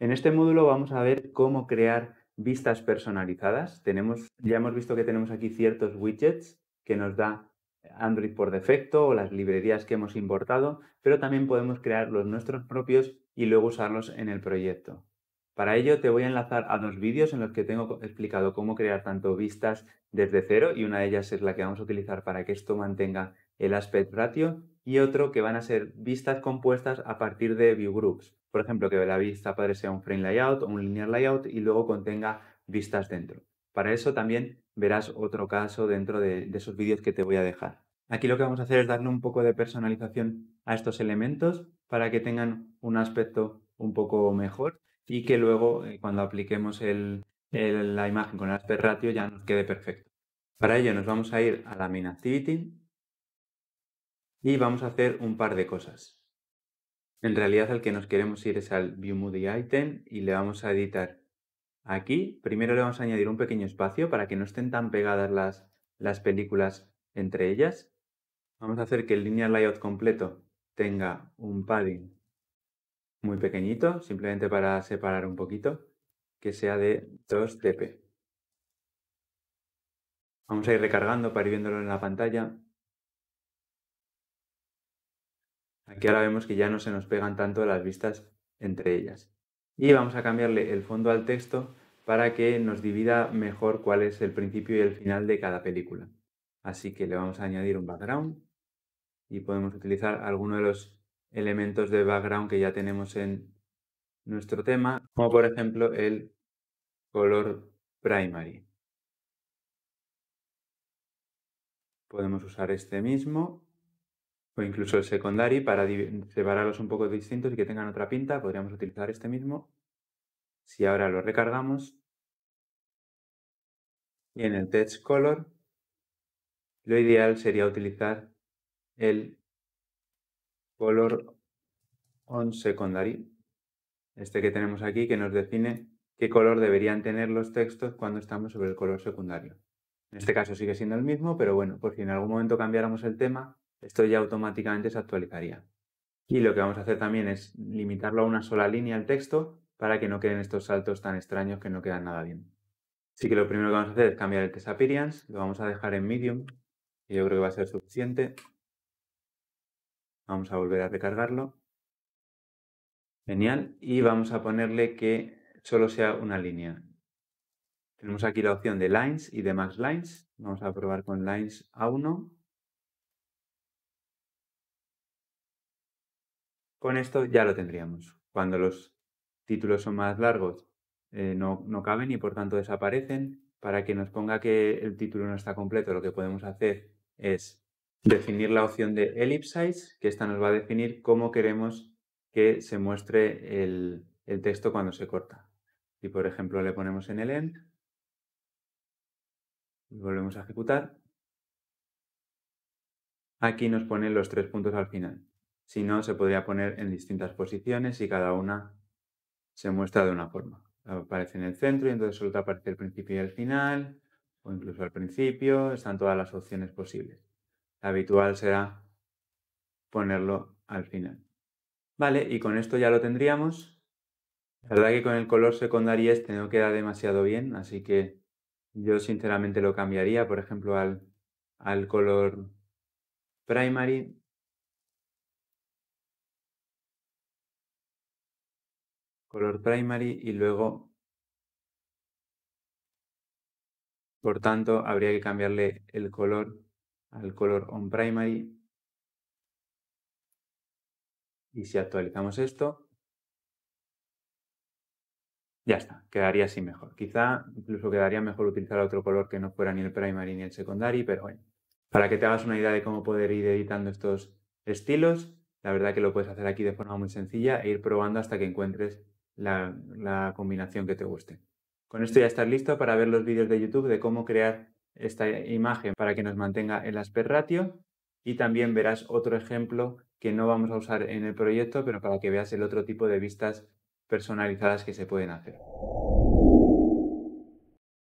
En este módulo vamos a ver cómo crear vistas personalizadas. Tenemos, ya hemos visto que tenemos aquí ciertos widgets que nos da Android por defecto o las librerías que hemos importado, pero también podemos crear los nuestros propios y luego usarlos en el proyecto. Para ello te voy a enlazar a dos vídeos en los que tengo explicado cómo crear tanto vistas desde cero y una de ellas es la que vamos a utilizar para que esto mantenga el aspect ratio y otro que van a ser vistas compuestas a partir de view groups. Por ejemplo, que la vista sea un frame layout o un linear layout y luego contenga vistas dentro. Para eso también verás otro caso dentro de, esos vídeos que te voy a dejar. Aquí lo que vamos a hacer es darle un poco de personalización a estos elementos para que tengan un aspecto un poco mejor y que luego eh, cuando apliquemos la imagen con el aspect ratio ya nos quede perfecto. Para ello nos vamos a ir a la main activity y vamos a hacer un par de cosas. En realidad al que nos queremos ir es al item y le vamos a editar aquí. Primero le vamos a añadir un pequeño espacio para que no estén tan pegadas las, las películas entre ellas. Vamos a hacer que el línea layout completo tenga un padding muy pequeñito, simplemente para separar un poquito, que sea de 2 dp. Vamos a ir recargando para ir viéndolo en la pantalla. Aquí ahora vemos que ya no se nos pegan tanto las vistas entre ellas. Y vamos a cambiarle el fondo al texto para que nos divida mejor cuál es el principio y el final de cada película. Así que le vamos a añadir un background y podemos utilizar alguno de los elementos de background que ya tenemos en nuestro tema, como por ejemplo el color primary. Podemos usar este mismo o incluso el secondary para separarlos un poco distintos y que tengan otra pinta, podríamos utilizar este mismo. Si ahora lo recargamos y en el text color, lo ideal sería utilizar el color on secondary, este que tenemos aquí que nos define qué color deberían tener los textos cuando estamos sobre el color secundario. En este caso sigue siendo el mismo, pero bueno, por si en algún momento cambiáramos el tema, esto ya automáticamente se actualizaría. Y lo que vamos a hacer también es limitarlo a una sola línea el texto para que no queden estos saltos tan extraños que no quedan nada bien. Así que lo primero que vamos a hacer es cambiar el test appearance, lo vamos a dejar en medium, yo creo que va a ser suficiente. Vamos a volver a recargarlo. Genial. Y vamos a ponerle que solo sea una línea. Tenemos aquí la opción de lines y de max lines. Vamos a probar con lines a 1 Con esto ya lo tendríamos. Cuando los títulos son más largos, eh, no, caben y por tanto desaparecen. Para que nos ponga que el título no está completo, lo que podemos hacer es definir la opción de ellipsize, que esta nos va a definir cómo queremos que se muestre el, texto cuando se corta. Y por ejemplo le ponemos en el end y volvemos a ejecutar. Aquí nos ponen los tres puntos al final. Si no, se podría poner en distintas posiciones y cada una se muestra de una forma. Aparece en el centro y entonces solo aparece el principio y el final, o incluso al principio, están todas las opciones posibles. La habitual será ponerlo al final. Vale, y con esto ya lo tendríamos. La verdad que con el color secundario este no queda demasiado bien, así que yo sinceramente lo cambiaría, por ejemplo, al, al color primary color primary y luego, por tanto, habría que cambiarle el color al color on primary. Y si actualizamos esto, ya está, quedaría así mejor. Quizá incluso quedaría mejor utilizar otro color que no fuera ni el primary ni el secondary, pero bueno, para que te hagas una idea de cómo poder ir editando estos estilos, la verdad que lo puedes hacer aquí de forma muy sencilla e ir probando hasta que encuentres la, combinación que te guste. Con esto ya estás listo para ver los vídeos de YouTube de cómo crear esta imagen para que nos mantenga el aspect ratio y también verás otro ejemplo que no vamos a usar en el proyecto, pero para que veas el otro tipo de vistas personalizadas que se pueden hacer.